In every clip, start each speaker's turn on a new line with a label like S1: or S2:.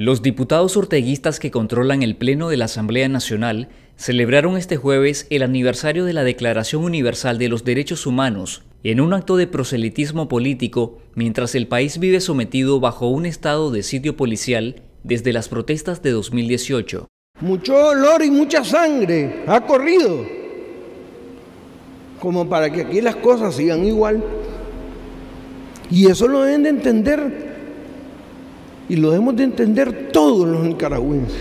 S1: Los diputados orteguistas que controlan el Pleno de la Asamblea Nacional celebraron este jueves el aniversario de la Declaración Universal de los Derechos Humanos en un acto de proselitismo político mientras el país vive sometido bajo un estado de sitio policial desde las protestas de 2018. Mucho olor y mucha sangre ha corrido como para que aquí las cosas sigan igual. Y eso lo deben de entender y lo debemos de entender todos los nicaragüenses.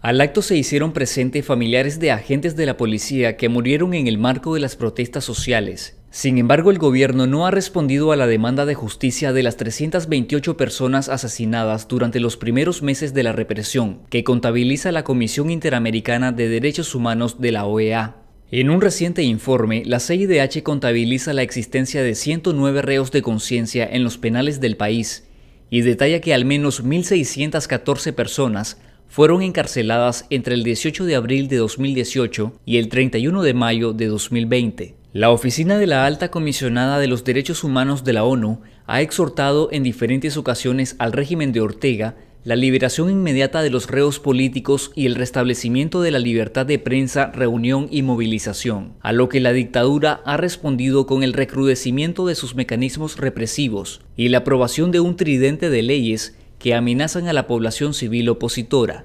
S1: Al acto se hicieron presentes familiares de agentes de la policía que murieron en el marco de las protestas sociales. Sin embargo, el gobierno no ha respondido a la demanda de justicia de las 328 personas asesinadas durante los primeros meses de la represión, que contabiliza la Comisión Interamericana de Derechos Humanos de la OEA. En un reciente informe, la CIDH contabiliza la existencia de 109 reos de conciencia en los penales del país y detalla que al menos 1.614 personas fueron encarceladas entre el 18 de abril de 2018 y el 31 de mayo de 2020. La Oficina de la Alta Comisionada de los Derechos Humanos de la ONU ha exhortado en diferentes ocasiones al régimen de Ortega la liberación inmediata de los reos políticos y el restablecimiento de la libertad de prensa, reunión y movilización, a lo que la dictadura ha respondido con el recrudecimiento de sus mecanismos represivos y la aprobación de un tridente de leyes que amenazan a la población civil opositora.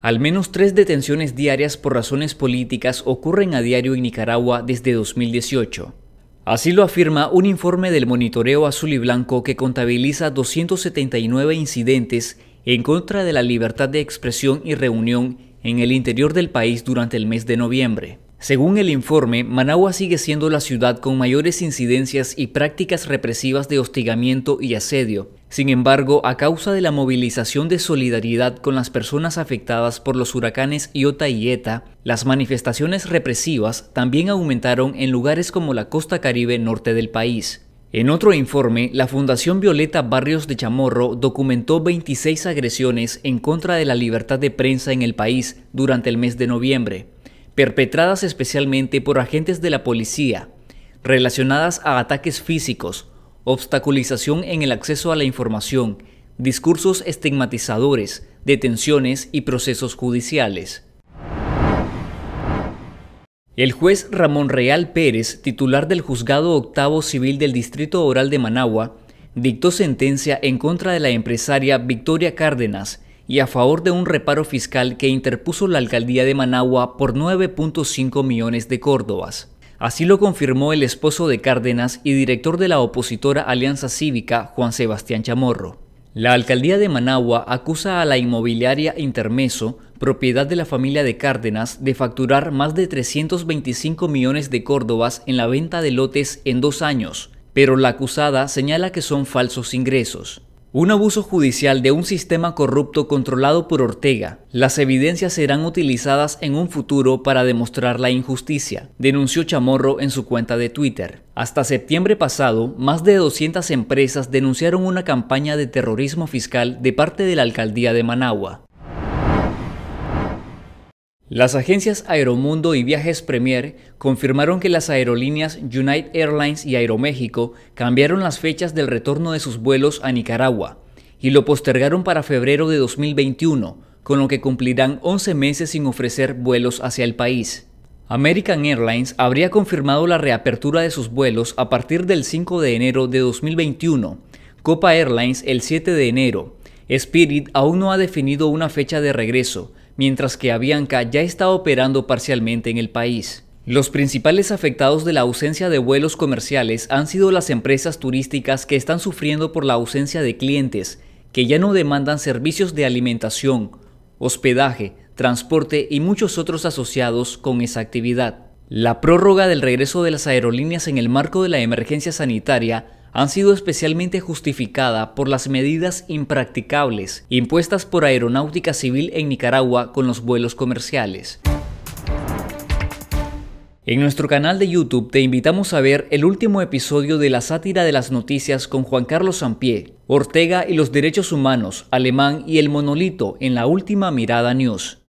S1: Al menos tres detenciones diarias por razones políticas ocurren a diario en Nicaragua desde 2018. Así lo afirma un informe del monitoreo azul y blanco que contabiliza 279 incidentes en contra de la libertad de expresión y reunión en el interior del país durante el mes de noviembre. Según el informe, Managua sigue siendo la ciudad con mayores incidencias y prácticas represivas de hostigamiento y asedio, sin embargo, a causa de la movilización de solidaridad con las personas afectadas por los huracanes Iota y Eta, las manifestaciones represivas también aumentaron en lugares como la costa caribe norte del país. En otro informe, la Fundación Violeta Barrios de Chamorro documentó 26 agresiones en contra de la libertad de prensa en el país durante el mes de noviembre, perpetradas especialmente por agentes de la policía, relacionadas a ataques físicos, obstaculización en el acceso a la información, discursos estigmatizadores, detenciones y procesos judiciales. El juez Ramón Real Pérez, titular del Juzgado Octavo Civil del Distrito Oral de Managua, dictó sentencia en contra de la empresaria Victoria Cárdenas y a favor de un reparo fiscal que interpuso la alcaldía de Managua por 9.5 millones de córdobas. Así lo confirmó el esposo de Cárdenas y director de la opositora Alianza Cívica, Juan Sebastián Chamorro. La alcaldía de Managua acusa a la inmobiliaria Intermeso, propiedad de la familia de Cárdenas, de facturar más de 325 millones de córdobas en la venta de lotes en dos años, pero la acusada señala que son falsos ingresos. Un abuso judicial de un sistema corrupto controlado por Ortega. Las evidencias serán utilizadas en un futuro para demostrar la injusticia, denunció Chamorro en su cuenta de Twitter. Hasta septiembre pasado, más de 200 empresas denunciaron una campaña de terrorismo fiscal de parte de la alcaldía de Managua. Las agencias Aeromundo y Viajes Premier confirmaron que las aerolíneas United Airlines y Aeroméxico cambiaron las fechas del retorno de sus vuelos a Nicaragua y lo postergaron para febrero de 2021, con lo que cumplirán 11 meses sin ofrecer vuelos hacia el país. American Airlines habría confirmado la reapertura de sus vuelos a partir del 5 de enero de 2021, Copa Airlines el 7 de enero. Spirit aún no ha definido una fecha de regreso, mientras que Avianca ya está operando parcialmente en el país. Los principales afectados de la ausencia de vuelos comerciales han sido las empresas turísticas que están sufriendo por la ausencia de clientes, que ya no demandan servicios de alimentación, hospedaje, transporte y muchos otros asociados con esa actividad. La prórroga del regreso de las aerolíneas en el marco de la emergencia sanitaria han sido especialmente justificada por las medidas impracticables impuestas por Aeronáutica Civil en Nicaragua con los vuelos comerciales. En nuestro canal de YouTube te invitamos a ver el último episodio de la sátira de las noticias con Juan Carlos Sampié, Ortega y los derechos humanos, Alemán y el monolito en la última mirada news.